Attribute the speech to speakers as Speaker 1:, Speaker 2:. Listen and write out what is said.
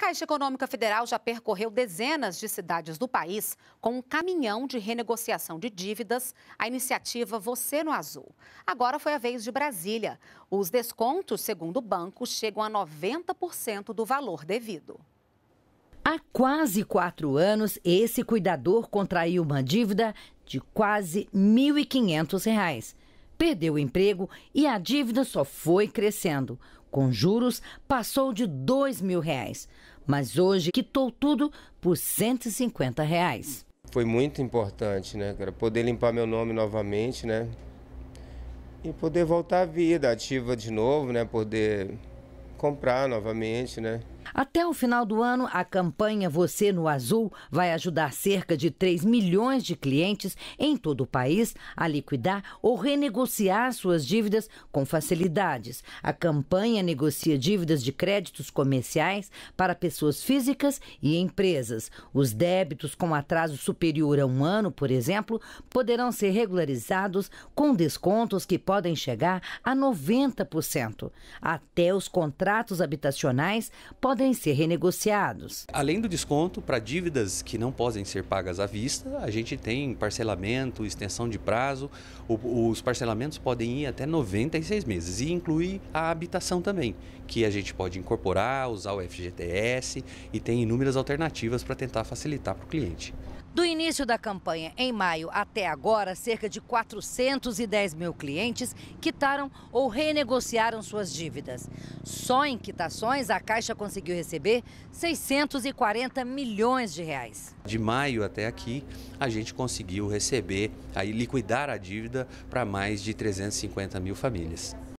Speaker 1: Caixa Econômica Federal já percorreu dezenas de cidades do país com um caminhão de renegociação de dívidas, a iniciativa Você no Azul. Agora foi a vez de Brasília. Os descontos, segundo o banco, chegam a 90% do valor devido.
Speaker 2: Há quase quatro anos, esse cuidador contraiu uma dívida de quase R$ 1.500 perdeu o emprego e a dívida só foi crescendo. Com juros, passou de dois mil reais, mas hoje quitou tudo por 150 reais.
Speaker 3: Foi muito importante, né, cara? Poder limpar meu nome novamente, né? E poder voltar à vida ativa de novo, né? Poder comprar novamente, né?
Speaker 2: Até o final do ano, a campanha Você no Azul vai ajudar cerca de 3 milhões de clientes em todo o país a liquidar ou renegociar suas dívidas com facilidades. A campanha negocia dívidas de créditos comerciais para pessoas físicas e empresas. Os débitos com atraso superior a um ano, por exemplo, poderão ser regularizados com descontos que podem chegar a 90%. Até os contratos habitacionais podem podem ser renegociados.
Speaker 4: Além do desconto para dívidas que não podem ser pagas à vista, a gente tem parcelamento, extensão de prazo. os parcelamentos podem ir até 96 meses e inclui a habitação também, que a gente pode incorporar, usar o FGTS e tem inúmeras alternativas para tentar facilitar para o cliente.
Speaker 2: Do início da campanha em maio até agora, cerca de 410 mil clientes quitaram ou renegociaram suas dívidas. Só em quitações, a Caixa conseguiu receber 640 milhões de reais.
Speaker 4: De maio até aqui, a gente conseguiu receber, aí liquidar a dívida para mais de 350 mil famílias.